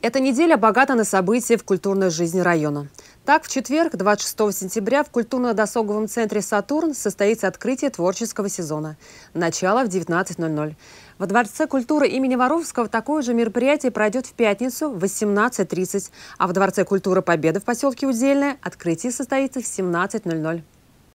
Эта неделя богата на события в культурной жизни района. Так, в четверг, 26 сентября, в культурно-досуговом центре «Сатурн» состоится открытие творческого сезона. Начало в 19.00. Во Дворце культуры имени Воровского такое же мероприятие пройдет в пятницу в 18.30, а в Дворце культуры Победы в поселке Удельное открытие состоится в 17.00.